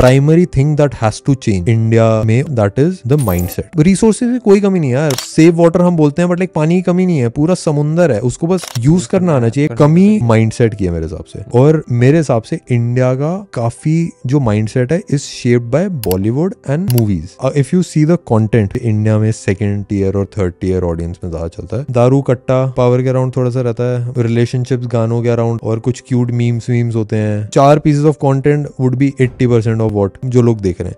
primary thing that has to change India में that is the mindset resources में कोई कमी नहीं है सेव वाटर हम बोलते हैं बट लाइक पानी की कमी नहीं है पूरा समुंदर है उसको बस यूज करना आना चाहिए कमी माइंड सेट की है मेरे हिसाब से और मेरे हिसाब से इंडिया का काफी जो माइंड सेट है is shaped by Bollywood and movies if you see the content India में सेकेंड टीयर और थर्ड टीयर ऑडियंस में ज्यादा चलता है दारू कट्टा पावर के अराउंड थोड़ा सा रहता है रिलेशनशिप गानों के अराउंड और कुछ क्यूट मीम्स वीम्स होते हैं चार pieces of content would be eighty percent what जो लोग देख रहे हैं